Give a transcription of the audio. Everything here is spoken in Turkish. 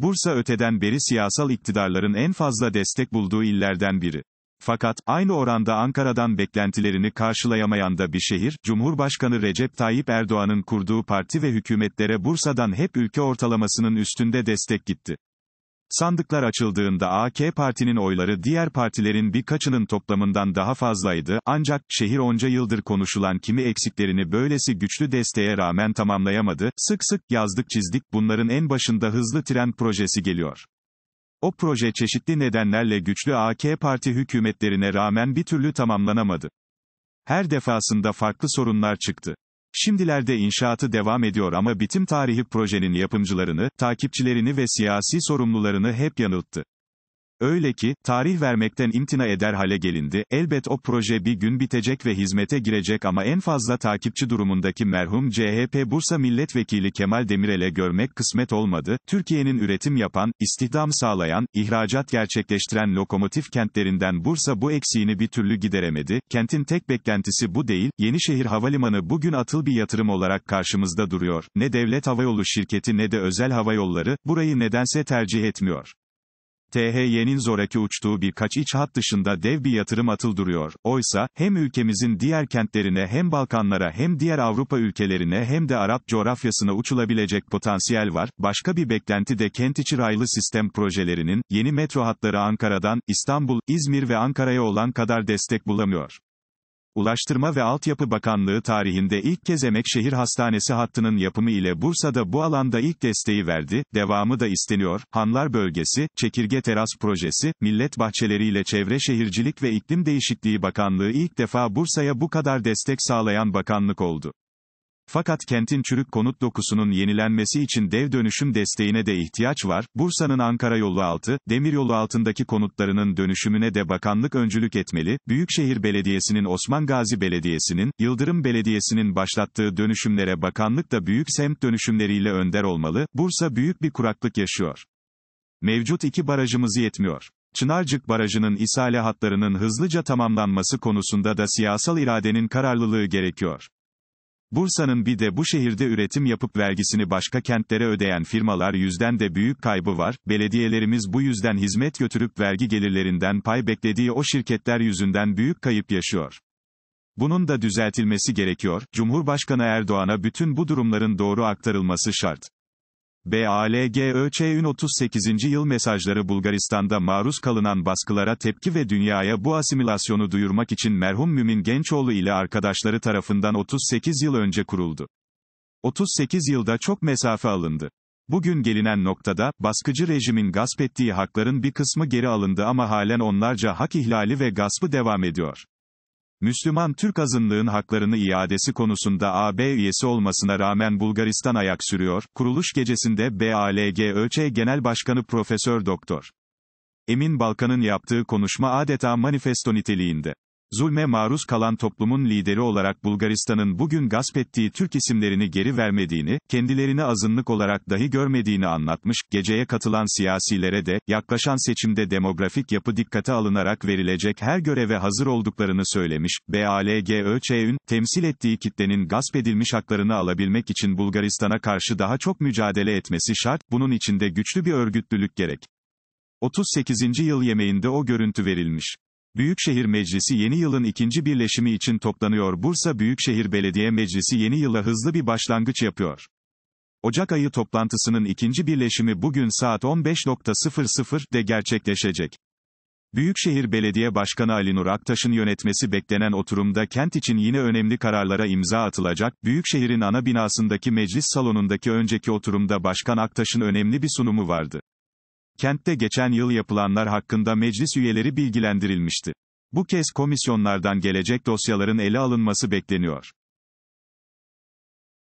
Bursa öteden beri siyasal iktidarların en fazla destek bulduğu illerden biri. Fakat, aynı oranda Ankara'dan beklentilerini karşılayamayan da bir şehir, Cumhurbaşkanı Recep Tayyip Erdoğan'ın kurduğu parti ve hükümetlere Bursa'dan hep ülke ortalamasının üstünde destek gitti. Sandıklar açıldığında AK Parti'nin oyları diğer partilerin birkaçının toplamından daha fazlaydı, ancak, şehir onca yıldır konuşulan kimi eksiklerini böylesi güçlü desteğe rağmen tamamlayamadı, sık sık, yazdık çizdik, bunların en başında hızlı tren projesi geliyor. O proje çeşitli nedenlerle güçlü AK Parti hükümetlerine rağmen bir türlü tamamlanamadı. Her defasında farklı sorunlar çıktı. Şimdilerde inşaatı devam ediyor ama bitim tarihi projenin yapımcılarını, takipçilerini ve siyasi sorumlularını hep yanılttı. Öyle ki, tarih vermekten imtina eder hale gelindi, elbet o proje bir gün bitecek ve hizmete girecek ama en fazla takipçi durumundaki merhum CHP Bursa Milletvekili Kemal Demirel'e görmek kısmet olmadı, Türkiye'nin üretim yapan, istihdam sağlayan, ihracat gerçekleştiren lokomotif kentlerinden Bursa bu eksiğini bir türlü gideremedi, kentin tek beklentisi bu değil, Yenişehir Havalimanı bugün atıl bir yatırım olarak karşımızda duruyor, ne devlet havayolu şirketi ne de özel havayolları, burayı nedense tercih etmiyor. THY'nin zoraki uçtuğu birkaç iç hat dışında dev bir yatırım atıl duruyor. Oysa, hem ülkemizin diğer kentlerine hem Balkanlara hem diğer Avrupa ülkelerine hem de Arap coğrafyasına uçulabilecek potansiyel var. Başka bir beklenti de kent içi raylı sistem projelerinin, yeni metro hatları Ankara'dan, İstanbul, İzmir ve Ankara'ya olan kadar destek bulamıyor. Ulaştırma ve Altyapı Bakanlığı tarihinde ilk kez Emekşehir Hastanesi hattının yapımı ile Bursa'da bu alanda ilk desteği verdi, devamı da isteniyor, Hanlar Bölgesi, Çekirge Teras Projesi, Millet Bahçeleriyle Çevre Şehircilik ve İklim Değişikliği Bakanlığı ilk defa Bursa'ya bu kadar destek sağlayan bakanlık oldu. Fakat kentin çürük konut dokusunun yenilenmesi için dev dönüşüm desteğine de ihtiyaç var. Bursa'nın Ankara yolu altı, demiryolu altındaki konutlarının dönüşümüne de bakanlık öncülük etmeli. Büyükşehir Belediyesi'nin Osman Gazi Belediyesi'nin, Yıldırım Belediyesi'nin başlattığı dönüşümlere bakanlık da büyük semt dönüşümleriyle önder olmalı. Bursa büyük bir kuraklık yaşıyor. Mevcut iki barajımız yetmiyor. Çınarcık Barajı'nın isale hatlarının hızlıca tamamlanması konusunda da siyasal iradenin kararlılığı gerekiyor. Bursa'nın bir de bu şehirde üretim yapıp vergisini başka kentlere ödeyen firmalar yüzden de büyük kaybı var, belediyelerimiz bu yüzden hizmet götürüp vergi gelirlerinden pay beklediği o şirketler yüzünden büyük kayıp yaşıyor. Bunun da düzeltilmesi gerekiyor, Cumhurbaşkanı Erdoğan'a bütün bu durumların doğru aktarılması şart. BALGÖÇ'ün 38. yıl mesajları Bulgaristan'da maruz kalınan baskılara tepki ve dünyaya bu asimilasyonu duyurmak için merhum Mümin Gençoğlu ile arkadaşları tarafından 38 yıl önce kuruldu. 38 yılda çok mesafe alındı. Bugün gelinen noktada, baskıcı rejimin gasp ettiği hakların bir kısmı geri alındı ama halen onlarca hak ihlali ve gaspı devam ediyor. Müslüman Türk azınlığın haklarını iadesi konusunda AB üyesi olmasına rağmen Bulgaristan ayak sürüyor. Kuruluş gecesinde BALGÖÇ Genel Başkanı Profesör Doktor Emin Balkan'ın yaptığı konuşma adeta manifesto niteliğinde. Zulme maruz kalan toplumun lideri olarak Bulgaristan'ın bugün gasp ettiği Türk isimlerini geri vermediğini, kendilerini azınlık olarak dahi görmediğini anlatmış, geceye katılan siyasilere de, yaklaşan seçimde demografik yapı dikkate alınarak verilecek her göreve hazır olduklarını söylemiş, BALGÖÇ'ün, temsil ettiği kitlenin gasp edilmiş haklarını alabilmek için Bulgaristan'a karşı daha çok mücadele etmesi şart, bunun içinde güçlü bir örgütlülük gerek. 38. yıl yemeğinde o görüntü verilmiş. Büyükşehir Meclisi yeni yılın ikinci birleşimi için toplanıyor. Bursa Büyükşehir Belediye Meclisi yeni yıla hızlı bir başlangıç yapıyor. Ocak ayı toplantısının ikinci birleşimi bugün saat 15.00'de gerçekleşecek. Büyükşehir Belediye Başkanı Ali Nur Aktaş'ın yönetmesi beklenen oturumda kent için yine önemli kararlara imza atılacak. Büyükşehir'in ana binasındaki meclis salonundaki önceki oturumda Başkan Aktaş'ın önemli bir sunumu vardı. Kentte geçen yıl yapılanlar hakkında meclis üyeleri bilgilendirilmişti. Bu kez komisyonlardan gelecek dosyaların ele alınması bekleniyor.